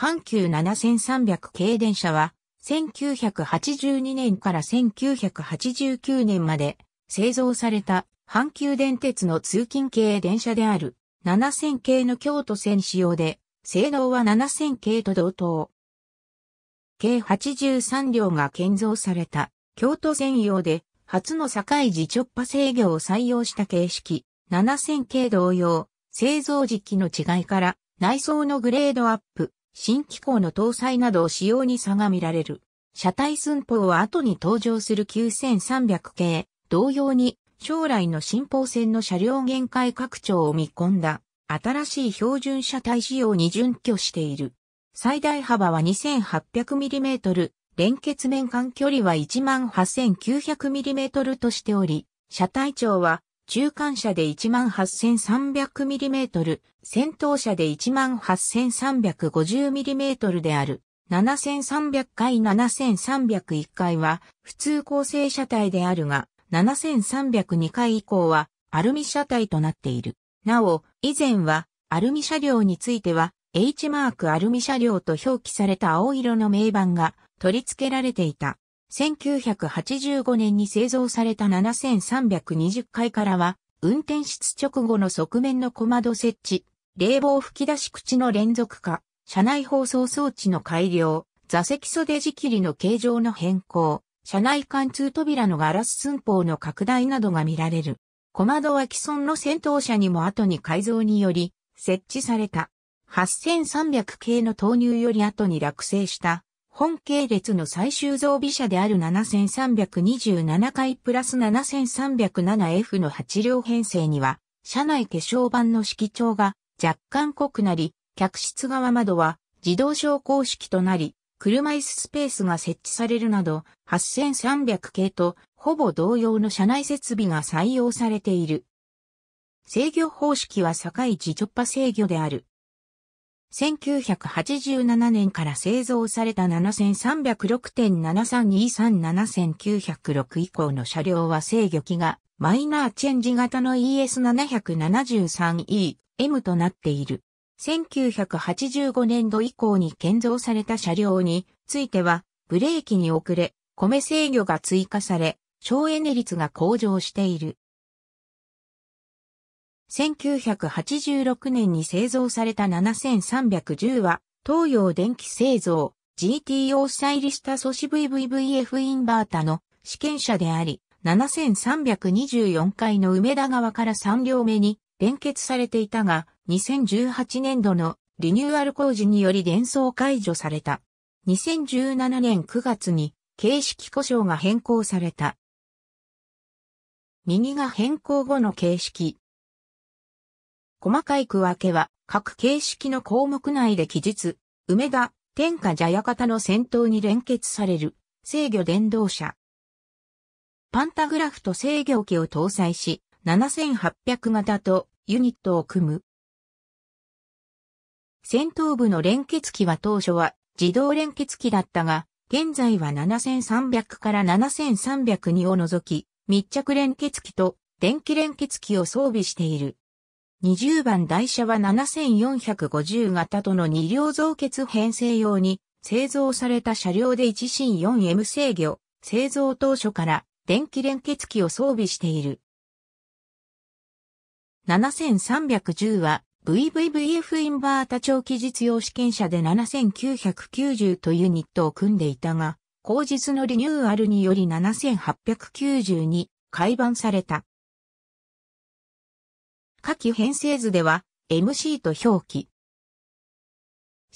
阪急7300系電車は、1982年から1989年まで製造された阪急電鉄の通勤系電車である7000系の京都線仕様で、性能は7000系と同等。計83両が建造された京都専用で初の境時直波制御を採用した形式7000系同様製造時期の違いから内装のグレードアップ新機構の搭載などを仕様に差が見られる。車体寸法は後に登場する9300系、同様に将来の新法線の車両限界拡張を見込んだ新しい標準車体仕様に準拠している。最大幅は 2800mm、連結面間距離は 18900mm としており、車体長は中間車で 18300mm、先頭車で 18350mm である。7300回7301回は普通構成車体であるが、7302回以降はアルミ車体となっている。なお、以前はアルミ車両については H マークアルミ車両と表記された青色の名板が取り付けられていた。1985年に製造された7320回からは、運転室直後の側面の小窓設置、冷房吹き出し口の連続化、車内放送装置の改良、座席袖仕切りの形状の変更、車内貫通扉のガラス寸法の拡大などが見られる。小窓は既存の戦闘車にも後に改造により設置された。8300系の投入より後に落成した本系列の最終増備車である7327回プラス 7307F の8両編成には、車内化粧板の色調が若干濃くなり、客室側窓は自動昇降式となり、車椅子スペースが設置されるなど、8300系とほぼ同様の車内設備が採用されている。制御方式は境地直波制御である。1987年から製造された7306.73237906以降の車両は制御機がマイナーチェンジ型の ES773EM となっている。1985年度以降に建造された車両についてはブレーキに遅れ、米制御が追加され、省エネ率が向上している。1986年に製造された7310は、東洋電気製造、GTO スタイリスタ素子 VVVF インバータの試験車であり、7324回の梅田側から3両目に連結されていたが、2018年度のリニューアル工事により伝送解除された。2017年9月に形式故障が変更された。右が変更後の形式。細かい区分けは、各形式の項目内で記述、梅田、天下茶屋方の先頭に連結される、制御電動車。パンタグラフと制御機を搭載し、7800型とユニットを組む。戦闘部の連結機は当初は自動連結機だったが、現在は7300から7302を除き、密着連結機と電気連結機を装備している。20番台車は7450型との2両増結編成用に製造された車両で一進4 m 制御、製造当初から電気連結機を装備している。7310は VVVF インバータ長期実用試験車で7990というニットを組んでいたが、後日のリニューアルにより7892改版された。下記編成図では MC と表記。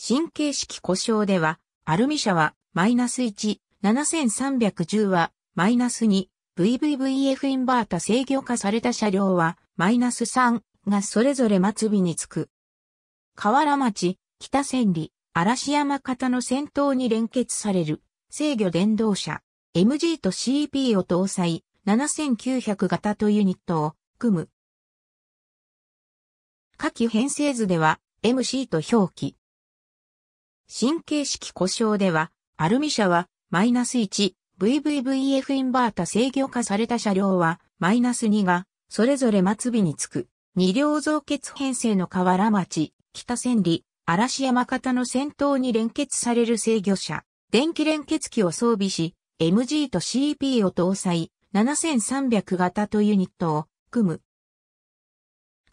神経式故障では、アルミ社はマイナス1、7310はマイナス2、VVVF インバータ制御化された車両はマイナス3がそれぞれ末尾につく。河原町、北千里、嵐山方の先頭に連結される制御電動車 MG と CP を搭載7900型とユニットを組む下記編成図では MC と表記。神経式故障では、アルミ車はマイナス 1VVVF インバータ制御化された車両はマイナス2がそれぞれ末尾につく。二両造結編成の河原町、北千里、嵐山方の先頭に連結される制御車、電気連結機を装備し、MG と CP を搭載、7300型とユニットを組む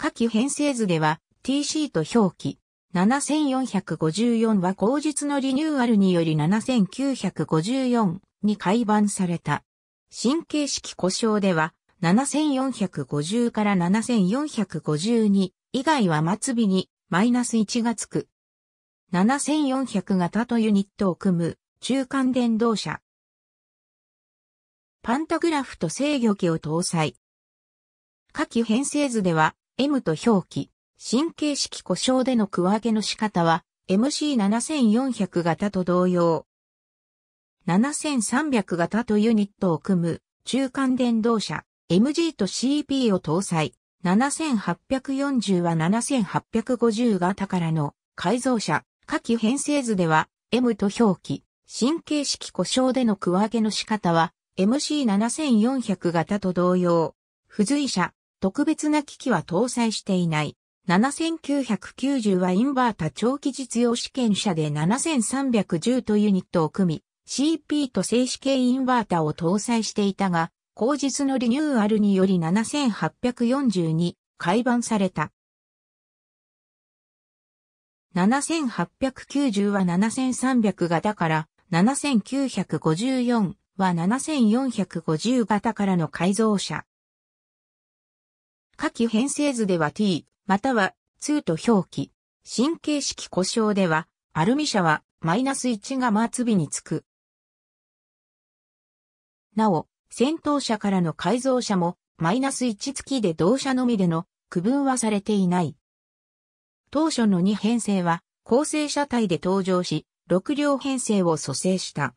下記編成図では TC と表記。7454は後日のリニューアルにより7954に改版された。神経式故障では7450から7452以外は末尾にマイナス1がつく。7400型とユニットを組む中間電動車。パンタグラフと制御機を搭載。下記編成図では M と表記。神経式故障での区分けの仕方は MC7400 型と同様。7300型とユニットを組む中間電動車 MG と c p を搭載。7840は7850型からの改造車、下記編成図では M と表記。神経式故障での区分けの仕方は MC7400 型と同様。付随車特別な機器は搭載していない。7990はインバータ長期実用試験車で7310とユニットを組み、CP と静止系インバータを搭載していたが、後日のリニューアルにより7840に改版された。7890は7300型から、7954は7450型からの改造車。下記編成図では t、または2と表記。神経式故障では、アルミ車はマイナス1が末尾につく。なお、戦闘車からの改造車も、マイナス1付きで同車のみでの区分はされていない。当初の2編成は、構成車体で登場し、6両編成を蘇生した。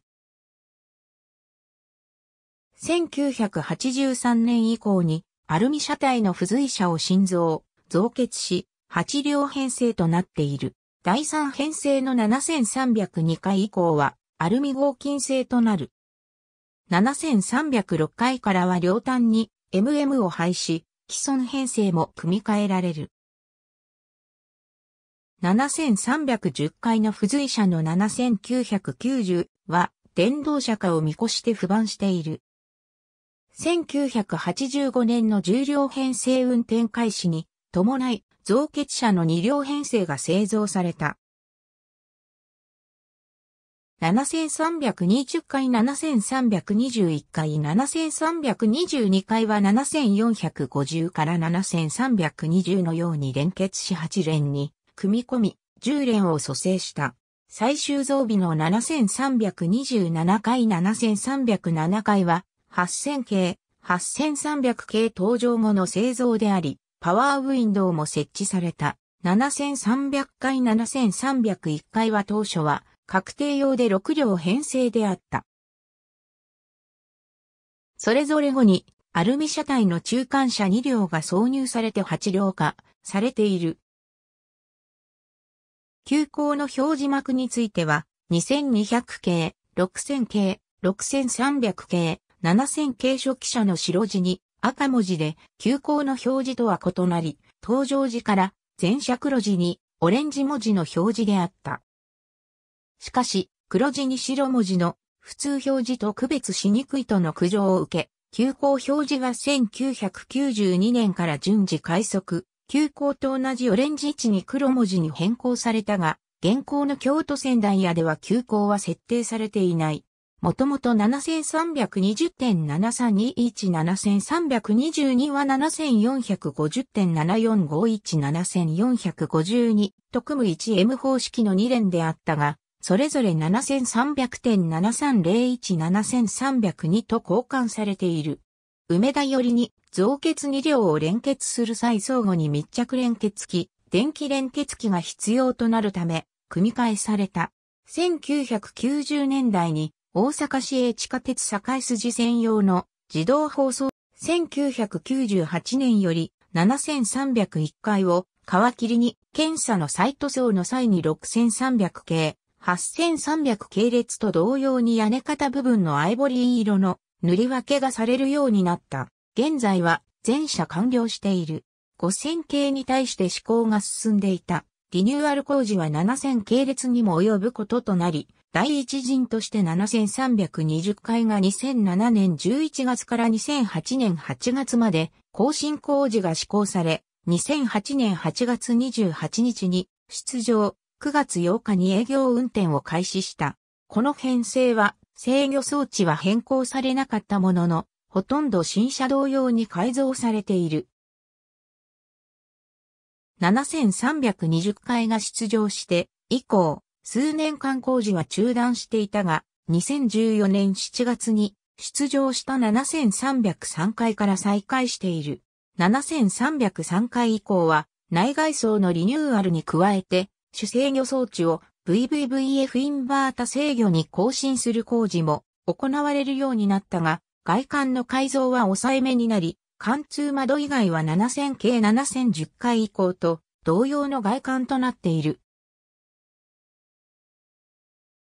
1983年以降にアルミ車体の付随車を心臓、増結し、8両編成となっている。第3編成の7302回以降は、アルミ合金製となる。7306回からは両端に MM を配し、既存編成も組み替えられる。7310回の付随車の7990は電動車化を見越して不安している。1985年の重量編成運転開始に伴い増血車の2両編成が製造された。7320回7321回7322回は7450から7320のように連結し8連に組み込み10連を蘇生した。最終増備の7327回7307回は8000系、8300系登場後の製造であり、パワーウィンドウも設置された。7300回7301回は当初は確定用で6両編成であった。それぞれ後にアルミ車体の中間車2両が挿入されて8両化されている。急行の表示幕については2200系、6000系、6300系、7000形書記者の白地に赤文字で急行の表示とは異なり、登場時から全社黒字にオレンジ文字の表示であった。しかし、黒字に白文字の普通表示と区別しにくいとの苦情を受け、急行表示が1992年から順次快速、急行と同じオレンジ位置に黒文字に変更されたが、現行の京都仙台屋では急行は設定されていない。もともと7320.73217322は7450.74517452と組む 1M 方式の2連であったが、それぞれ7300.73017302と交換されている。梅田よりに増血2両を連結する際相互に密着連結機、電気連結機が必要となるため、組み替えされた。1990年代に大阪市営地下鉄堺筋専用の自動放送1998年より7301回を皮切りに検査の再塗装の際に6300系、8300系列と同様に屋根型部分のアイボリー色の塗り分けがされるようになった。現在は全社完了している。5000系に対して施行が進んでいた。リニューアル工事は7000系列にも及ぶこととなり、第一陣として7320回が2007年11月から2008年8月まで更新工事が施行され、2008年8月28日に出場、9月8日に営業運転を開始した。この編成は制御装置は変更されなかったものの、ほとんど新車同様に改造されている。7320回が出場して、以降、数年間工事は中断していたが、2014年7月に出場した7303回から再開している。7303回以降は内外装のリニューアルに加えて主制御装置を VVVF インバータ制御に更新する工事も行われるようになったが、外観の改造は抑えめになり、貫通窓以外は7000系7010回以降と同様の外観となっている。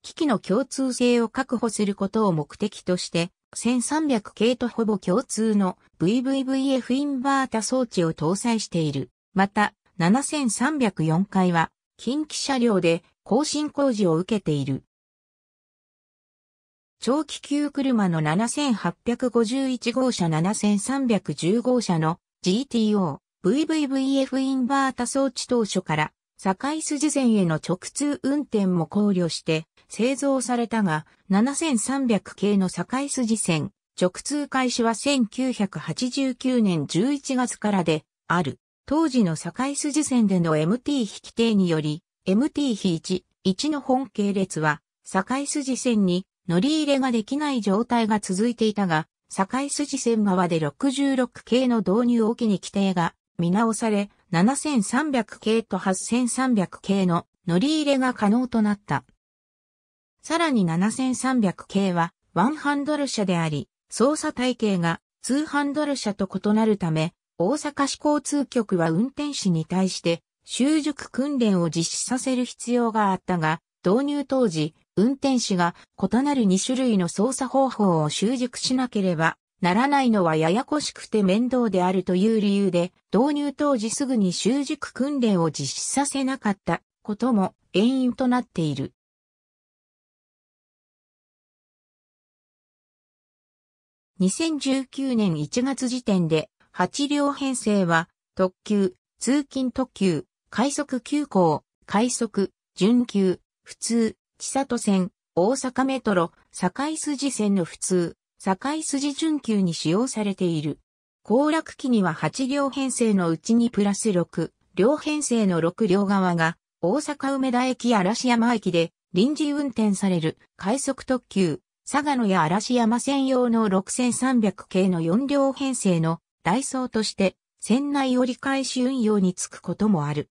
機器の共通性を確保することを目的として、1300系とほぼ共通の VVVF インバータ装置を搭載している。また、7304回は、近畿車両で更新工事を受けている。長期級車の7851号車7310号車の GTO、VVVF インバータ装置当初から、境筋線への直通運転も考慮して、製造されたが、7300系の境筋線、直通開始は1989年11月からで、ある。当時の境筋線での MT 引き定により、MT-1、1の本系列は、境筋線に乗り入れができない状態が続いていたが、境筋線側で66系の導入を機に規定が見直され、7300系と8300系の乗り入れが可能となった。さらに7300系はワンハンドル車であり、操作体系がツーハンドル車と異なるため、大阪市交通局は運転士に対して習熟訓練を実施させる必要があったが、導入当時、運転士が異なる2種類の操作方法を習熟しなければならないのはややこしくて面倒であるという理由で、導入当時すぐに習熟訓練を実施させなかったことも原因となっている。2019年1月時点で8両編成は特急、通勤特急、快速急行、快速、準急、普通、千里線、大阪メトロ、堺筋線の普通、堺筋準急に使用されている。行楽期には8両編成のうちにプラス6、両編成の6両側が大阪梅田駅嵐山駅で臨時運転される快速特急、佐賀野や嵐山専用の6300系の4両編成のダイソーとして船内折り返し運用につくこともある。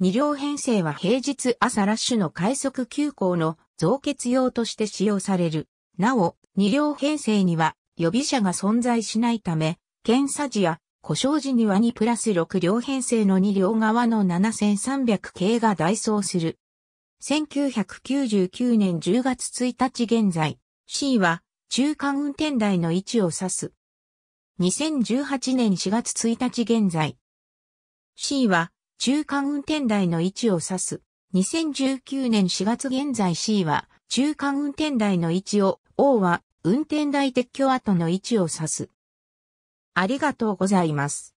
2両編成は平日朝ラッシュの快速急行の増結用として使用される。なお、2両編成には予備車が存在しないため、検査時や故障時には2プラス6両編成の2両側の7300系がダイソーする。1999年10月1日現在、C は中間運転台の位置を指す。2018年4月1日現在、C は中間運転台の位置を指す。2019年4月現在 C は中間運転台の位置を、O は運転台撤去後の位置を指す。ありがとうございます。